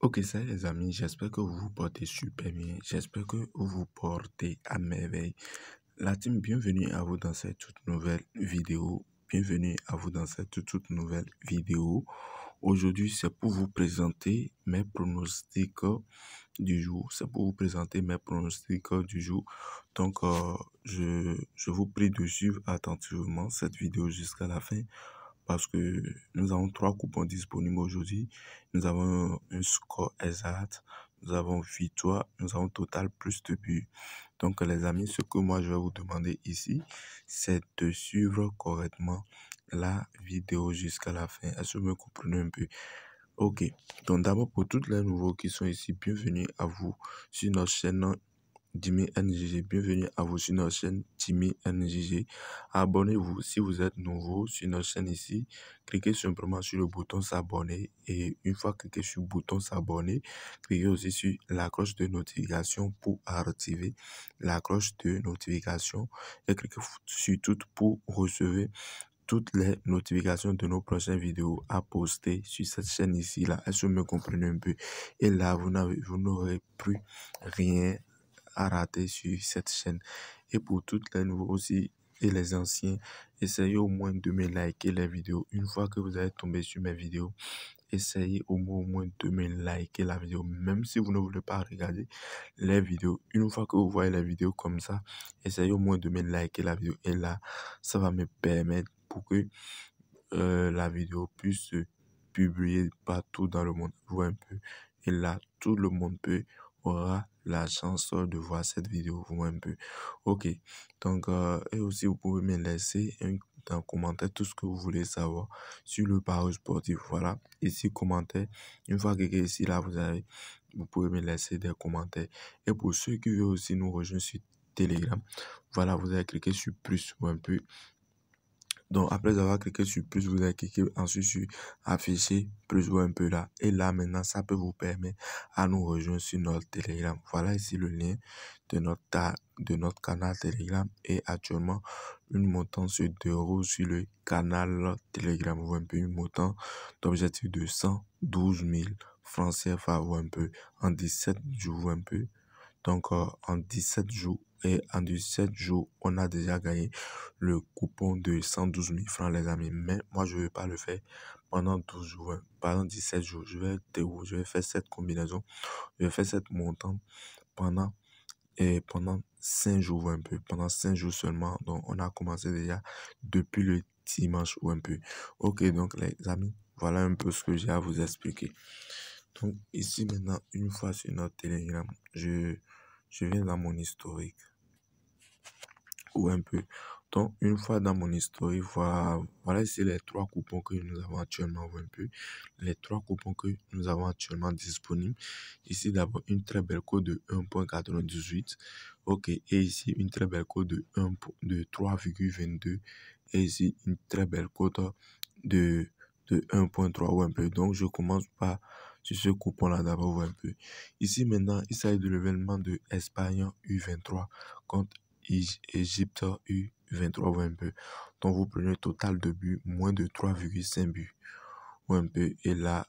Ok, ça les amis, j'espère que vous vous portez super bien. J'espère que vous vous portez à merveille. La team, bienvenue à vous dans cette toute nouvelle vidéo. Bienvenue à vous dans cette toute, nouvelle vidéo. Aujourd'hui, c'est pour vous présenter mes pronostics du jour. C'est pour vous présenter mes pronostics du jour. Donc, euh, je, je vous prie de suivre attentivement cette vidéo jusqu'à la fin parce que nous avons trois coupons disponibles aujourd'hui. Nous avons un score exact, nous avons victoire, nous avons total plus de buts. Donc les amis, ce que moi je vais vous demander ici, c'est de suivre correctement la vidéo jusqu'à la fin. Est-ce que vous me comprenez un peu Ok, donc d'abord pour toutes les nouveaux qui sont ici, bienvenue à vous sur notre chaîne Jimmy NGG. Bienvenue à vous sur notre chaîne Jimmy NGG. Abonnez-vous si vous êtes nouveau sur notre chaîne ici. Cliquez simplement sur le bouton s'abonner et une fois cliqué sur le bouton s'abonner, cliquez aussi sur la cloche de notification pour activer la cloche de notification et cliquez sur tout pour recevoir toutes les notifications de nos prochaines vidéos à poster sur cette chaîne ici là. Est-ce que vous me comprenez un peu Et là, vous n'aurez plus rien à rater sur cette chaîne. Et pour toutes les nouveaux aussi et les anciens, essayez au moins de me liker les vidéos. Une fois que vous allez tombé sur mes vidéos, essayez au moins, de me liker la vidéo, même si vous ne voulez pas regarder les vidéos. Une fois que vous voyez la vidéo comme ça, essayez au moins de me liker la vidéo. Et là, ça va me permettre pour que euh, la vidéo puisse publier partout dans le monde. Vous un peu. Et là, tout le monde peut aura la chance de voir cette vidéo vous un peu. Ok, donc euh, et aussi vous pouvez me laisser un, commentaire tout ce que vous voulez savoir sur le pari sportif. Voilà, ici commentaire. Une fois que ici là vous avez, vous pouvez me laisser des commentaires. Et pour ceux qui veulent aussi nous rejoindre sur Telegram, voilà vous avez cliquer sur plus ou un peu donc après avoir cliqué sur plus, vous allez cliquer ensuite sur afficher plus ou un peu là. Et là maintenant, ça peut vous permettre à nous rejoindre sur notre Telegram. Voilà ici le lien de notre, de notre canal Telegram et actuellement une montant sur 2 euros sur le canal Telegram. Vous un peu une montant d'objectif de 112 000 francs CFA. Vous un peu en 17 jours. Vous un peu. Donc euh, en 17 jours et en 17 jours, on a déjà gagné le coupon de 112 000 francs, les amis. Mais moi, je ne vais pas le faire pendant 12 jours, hein. pendant 17 jours. Je vais, je vais faire cette combinaison, je vais faire cette montante pendant, et pendant 5 jours un peu, pendant 5 jours seulement. Donc, on a commencé déjà depuis le dimanche ou un peu. Ok, donc les amis, voilà un peu ce que j'ai à vous expliquer. Donc, ici maintenant, une fois sur notre Telegram, je je viens dans mon historique. Ou un peu. Donc, une fois dans mon historique, voilà, les trois coupons que nous avons actuellement. Ou un peu. Les trois coupons que nous avons actuellement disponibles. Ici, d'abord, une très belle cote de 1.98. OK. Et ici, une très belle cote de, de 3,22. Et ici, une très belle cote de, de 1.3 ou un peu. Donc, je commence par ce coupon-là d'abord, ou un peu. Ici, maintenant, il s'agit de l'événement de Espagne U23 contre Égypte U23, ou un peu. dont vous prenez total de buts, moins de 3,5 buts, ou un peu. Et là,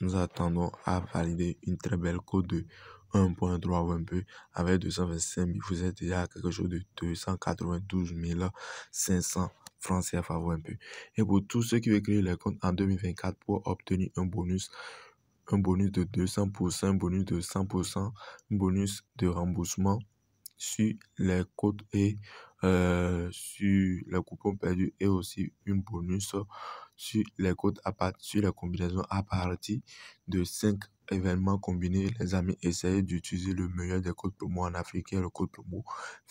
nous attendons à valider une très belle cote de 1.3 ou un peu avec 225 vous êtes déjà à quelque chose de 292 500 francs CFA ou un peu. Et pour tous ceux qui veulent créer les comptes en 2024 pour obtenir un bonus un bonus de 200%, un bonus de 100%, un bonus de remboursement sur les cotes et euh, sur la coupon perdue et aussi une bonus sur les codes à part, sur les combinaisons à partir de 5 événements combinés. Les amis, essayez d'utiliser le meilleur des codes promo en Afrique, le code promo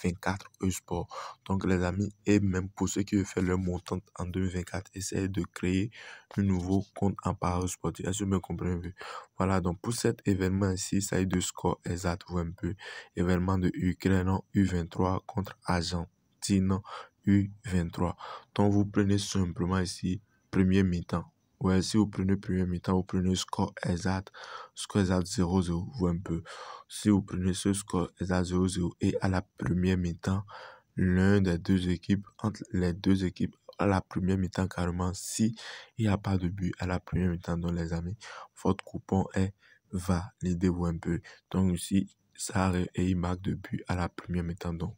24 e-sport. Donc les amis, et même pour ceux qui veulent faire leur montante en 2024, essayez de créer un nouveau compte en part sportif. Est-ce que vous me comprenez Voilà, donc pour cet événement ici, ça est de score exact ou un peu. Événement de Ukraine U23 contre Argentine U23. Donc vous prenez simplement ici premier mi-temps. Ouais, si vous prenez premier mi-temps, vous prenez score exact, score exact 0-0, vous un peu. Si vous prenez ce score exact 0-0 et à la première mi-temps, l'un des deux équipes, entre les deux équipes, à la première mi-temps carrément, si il n'y a pas de but à la première mi-temps, donc les amis, votre coupon est validé vous un peu. Donc si ça arrive et il marque de but à la première mi-temps, donc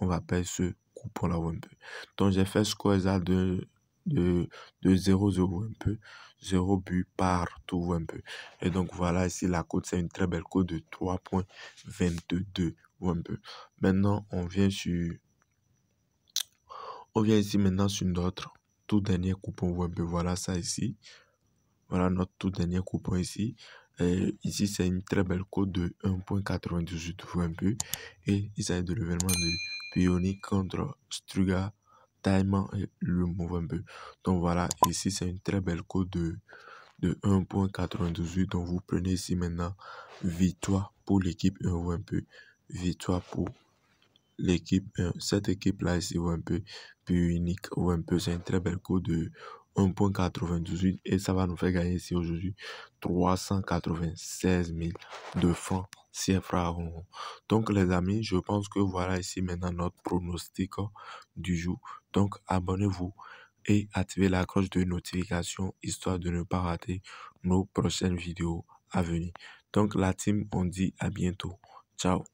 on va payer ce coupon là vous un peu. Donc j'ai fait score exact de de, de 0 un peu. 0 but partout un peu. Et donc voilà, ici la cote, c'est une très belle cote de 3.22 un peu. Maintenant, on vient sur... On vient ici maintenant sur notre tout dernier coupon un peu. Voilà ça ici. Voilà notre tout dernier coupon ici. Et ici, c'est une très belle cote de 1.98 un peu. Et il s'agit de l'événement de Pioni contre Struga le mouvement Donc voilà, ici c'est une très belle cote de, de 1.98. Donc vous prenez ici maintenant victoire pour l'équipe ou un peu. Victoire pour l'équipe, cette équipe-là ici ou un peu, plus unique ou un peu. C'est une très belle cote de 1.98 et ça va nous faire gagner ici aujourd'hui 396 000 de francs donc les amis, je pense que voilà ici maintenant notre pronostic hein, du jour. Donc abonnez-vous et activez la cloche de notification histoire de ne pas rater nos prochaines vidéos à venir. Donc la team, on dit à bientôt. Ciao